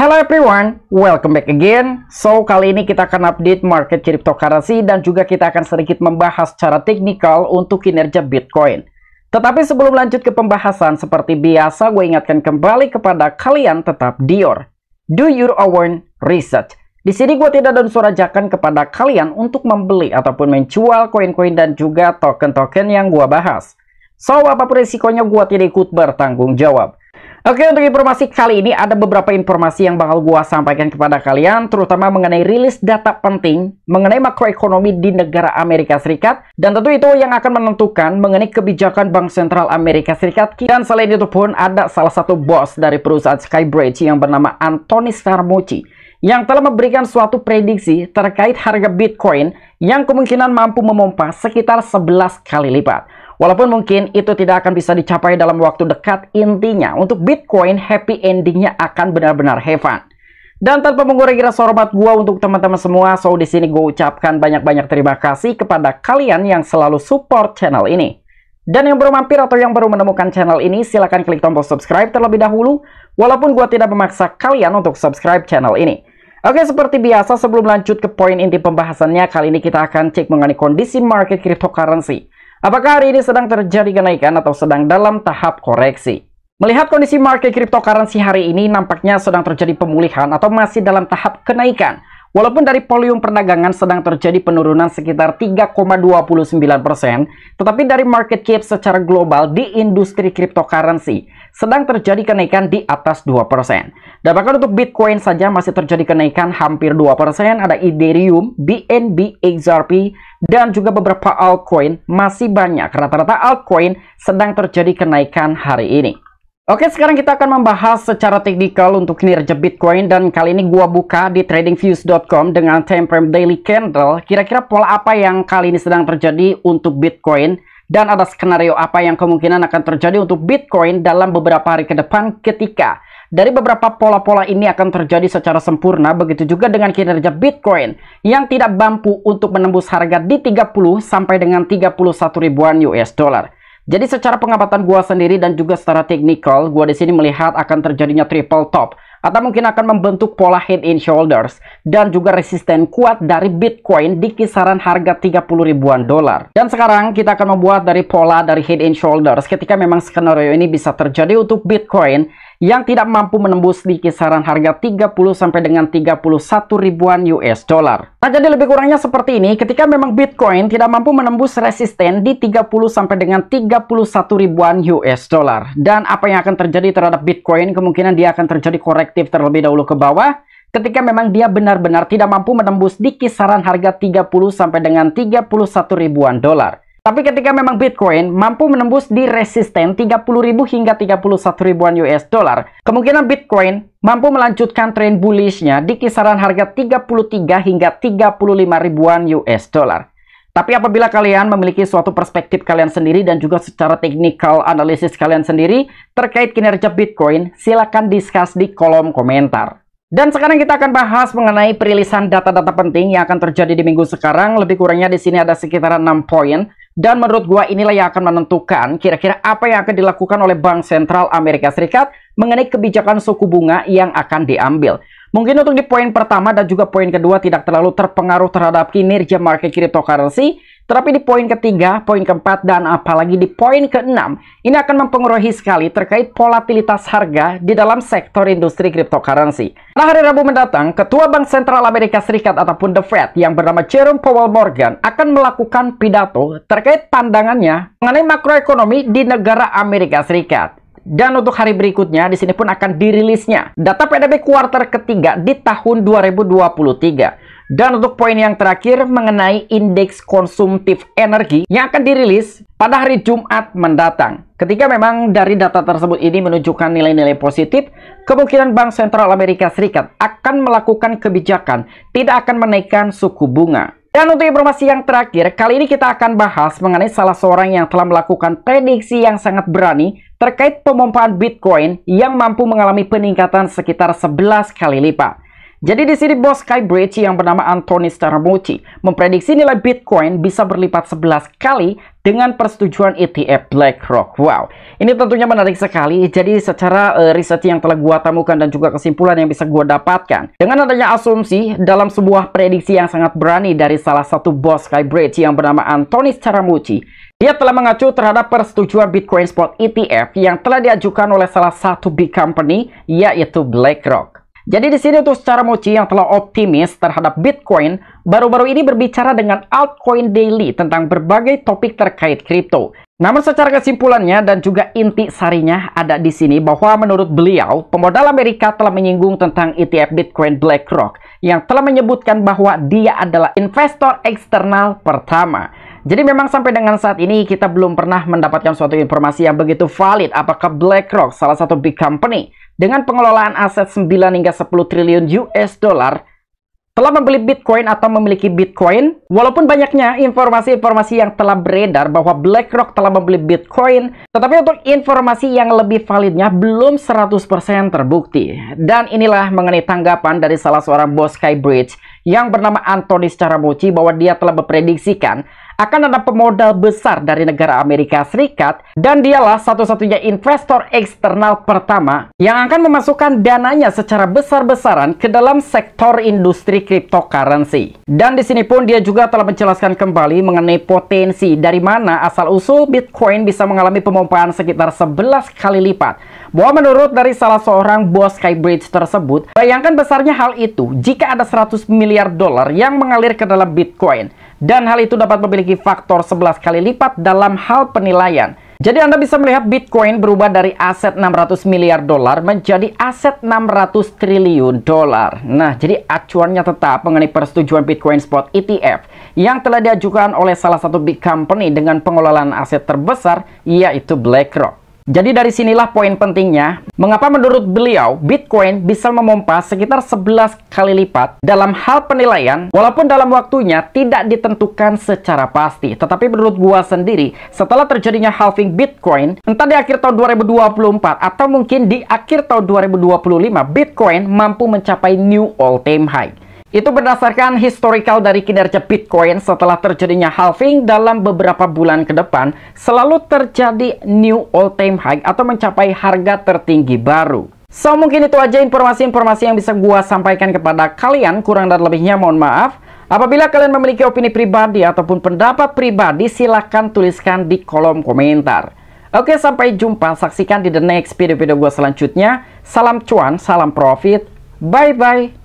Hello everyone, welcome back again. So, kali ini kita akan update market cryptocurrency dan juga kita akan sedikit membahas cara teknikal untuk kinerja Bitcoin. Tetapi sebelum lanjut ke pembahasan, seperti biasa gue ingatkan kembali kepada kalian tetap dior. Do your own research. Di sini gue tidak dan surajakan kepada kalian untuk membeli ataupun menjual koin-koin dan juga token-token yang gue bahas. So, apapun risikonya gue tidak ikut bertanggung jawab. Oke untuk informasi kali ini ada beberapa informasi yang bakal gua sampaikan kepada kalian terutama mengenai rilis data penting mengenai makroekonomi di negara Amerika Serikat dan tentu itu yang akan menentukan mengenai kebijakan Bank Sentral Amerika Serikat dan selain itu pun ada salah satu bos dari perusahaan Skybridge yang bernama Anthony Scaramucci yang telah memberikan suatu prediksi terkait harga Bitcoin yang kemungkinan mampu memompa sekitar 11 kali lipat. Walaupun mungkin itu tidak akan bisa dicapai dalam waktu dekat, intinya untuk Bitcoin happy endingnya akan benar-benar hevan. Dan tanpa mengurangi rasa hormat gua untuk teman-teman semua, so di sini gua ucapkan banyak-banyak terima kasih kepada kalian yang selalu support channel ini. Dan yang baru mampir atau yang baru menemukan channel ini, silahkan klik tombol subscribe terlebih dahulu, walaupun gua tidak memaksa kalian untuk subscribe channel ini. Oke, seperti biasa sebelum lanjut ke poin inti pembahasannya, kali ini kita akan cek mengenai kondisi market cryptocurrency. Apakah hari ini sedang terjadi kenaikan atau sedang dalam tahap koreksi? Melihat kondisi market cryptocurrency hari ini nampaknya sedang terjadi pemulihan atau masih dalam tahap kenaikan. Walaupun dari volume perdagangan sedang terjadi penurunan sekitar 3,29%, tetapi dari market cap secara global di industri cryptocurrency sedang terjadi kenaikan di atas 2%. Dan bahkan untuk Bitcoin saja masih terjadi kenaikan hampir 2%, ada Ethereum, BNB, XRP, dan juga beberapa altcoin masih banyak. Rata-rata altcoin sedang terjadi kenaikan hari ini. Oke, sekarang kita akan membahas secara teknikal untuk kinerja Bitcoin dan kali ini gua buka di tradingviews.com dengan time frame daily candle. Kira-kira pola apa yang kali ini sedang terjadi untuk Bitcoin dan ada skenario apa yang kemungkinan akan terjadi untuk Bitcoin dalam beberapa hari ke depan ketika dari beberapa pola-pola ini akan terjadi secara sempurna begitu juga dengan kinerja Bitcoin yang tidak mampu untuk menembus harga di 30 sampai dengan 31 ribuan US dollar. Jadi secara pengamatan gua sendiri dan juga secara teknikal, gua di sini melihat akan terjadinya triple top atau mungkin akan membentuk pola head and shoulders dan juga resisten kuat dari Bitcoin di kisaran harga 30 ribuan dolar. Dan sekarang kita akan membuat dari pola dari head and shoulders ketika memang skenario ini bisa terjadi untuk Bitcoin yang tidak mampu menembus di kisaran harga 30 sampai dengan 31 ribuan US dollar. Nah, jadi lebih kurangnya seperti ini ketika memang Bitcoin tidak mampu menembus resisten di 30 sampai dengan 31 ribuan US dollar. Dan apa yang akan terjadi terhadap Bitcoin kemungkinan dia akan terjadi korektif terlebih dahulu ke bawah ketika memang dia benar-benar tidak mampu menembus di kisaran harga 30 sampai dengan 31 ribuan dolar. Tapi ketika memang Bitcoin mampu menembus di resisten 30.000 hingga 31000 ribuan US dollar, kemungkinan Bitcoin mampu melanjutkan tren bullishnya di kisaran harga 33 hingga 35000 ribuan US dollar. Tapi apabila kalian memiliki suatu perspektif kalian sendiri dan juga secara teknikal analisis kalian sendiri terkait kinerja Bitcoin, silakan discuss di kolom komentar. Dan sekarang kita akan bahas mengenai perilisan data-data penting yang akan terjadi di minggu sekarang. Lebih kurangnya di sini ada sekitar 6 poin. Dan menurut gua inilah yang akan menentukan kira-kira apa yang akan dilakukan oleh Bank Sentral Amerika Serikat mengenai kebijakan suku bunga yang akan diambil. Mungkin untuk di poin pertama dan juga poin kedua tidak terlalu terpengaruh terhadap kinerja market cryptocurrency, tetapi di poin ketiga, poin keempat, dan apalagi di poin keenam, ini akan mempengaruhi sekali terkait volatilitas harga di dalam sektor industri cryptocurrency. Nah, hari Rabu mendatang, Ketua Bank Sentral Amerika Serikat ataupun The Fed yang bernama Jerome Powell Morgan akan melakukan pidato terkait pandangannya mengenai makroekonomi di negara Amerika Serikat. Dan untuk hari berikutnya, di sini pun akan dirilisnya data PDB kuartal ketiga di tahun 2023. Dan untuk poin yang terakhir mengenai indeks konsumtif energi yang akan dirilis pada hari Jumat mendatang. Ketika memang dari data tersebut ini menunjukkan nilai-nilai positif, kemungkinan Bank Sentral Amerika Serikat akan melakukan kebijakan tidak akan menaikkan suku bunga. Dan untuk informasi yang terakhir, kali ini kita akan bahas mengenai salah seorang yang telah melakukan prediksi yang sangat berani terkait pemompaan Bitcoin yang mampu mengalami peningkatan sekitar 11 kali lipat. Jadi di sini bos Skybridge yang bernama Anthony Scaramucci memprediksi nilai Bitcoin bisa berlipat 11 kali dengan persetujuan ETF BlackRock. Wow, ini tentunya menarik sekali. Jadi secara uh, riset yang telah gua temukan dan juga kesimpulan yang bisa gua dapatkan dengan adanya asumsi dalam sebuah prediksi yang sangat berani dari salah satu bos Skybridge yang bernama Anthony Scaramucci. Dia telah mengacu terhadap persetujuan Bitcoin Spot ETF yang telah diajukan oleh salah satu big company yaitu BlackRock. Jadi di sini tuh secara Mochi yang telah optimis terhadap Bitcoin, baru-baru ini berbicara dengan Altcoin Daily tentang berbagai topik terkait kripto. Namun secara kesimpulannya dan juga inti sarinya ada di sini bahwa menurut beliau, pemodal Amerika telah menyinggung tentang ETF Bitcoin BlackRock yang telah menyebutkan bahwa dia adalah investor eksternal pertama. Jadi memang sampai dengan saat ini kita belum pernah mendapatkan suatu informasi yang begitu valid apakah BlackRock, salah satu big company, dengan pengelolaan aset 9 hingga 10 triliun US dollar telah membeli Bitcoin atau memiliki Bitcoin, walaupun banyaknya informasi-informasi yang telah beredar bahwa BlackRock telah membeli Bitcoin, tetapi untuk informasi yang lebih validnya belum 100% terbukti. Dan inilah mengenai tanggapan dari salah seorang bos Skybridge yang bernama Anthony Scaramucci bahwa dia telah memprediksikan akan ada pemodal besar dari negara Amerika Serikat dan dialah satu-satunya investor eksternal pertama yang akan memasukkan dananya secara besar-besaran ke dalam sektor industri cryptocurrency. Dan di sini pun dia juga telah menjelaskan kembali mengenai potensi dari mana asal-usul Bitcoin bisa mengalami pemompaan sekitar 11 kali lipat. Bahwa menurut dari salah seorang bos Skybridge tersebut, bayangkan besarnya hal itu jika ada 100 miliar dolar yang mengalir ke dalam Bitcoin dan hal itu dapat memiliki faktor 11 kali lipat dalam hal penilaian. Jadi Anda bisa melihat Bitcoin berubah dari aset 600 miliar dolar menjadi aset 600 triliun dolar. Nah, jadi acuannya tetap mengenai persetujuan Bitcoin Spot ETF yang telah diajukan oleh salah satu big company dengan pengelolaan aset terbesar yaitu BlackRock. Jadi dari sinilah poin pentingnya, mengapa menurut beliau Bitcoin bisa memompa sekitar 11 kali lipat dalam hal penilaian, walaupun dalam waktunya tidak ditentukan secara pasti. Tetapi menurut gua sendiri, setelah terjadinya halving Bitcoin, entah di akhir tahun 2024 atau mungkin di akhir tahun 2025, Bitcoin mampu mencapai new all-time high. Itu berdasarkan historical dari kinerja Bitcoin setelah terjadinya halving dalam beberapa bulan ke depan selalu terjadi new all-time high atau mencapai harga tertinggi baru. So, mungkin itu aja informasi-informasi yang bisa gua sampaikan kepada kalian. Kurang dan lebihnya mohon maaf. Apabila kalian memiliki opini pribadi ataupun pendapat pribadi, silahkan tuliskan di kolom komentar. Oke, sampai jumpa. Saksikan di the next video-video gua selanjutnya. Salam cuan, salam profit. Bye-bye.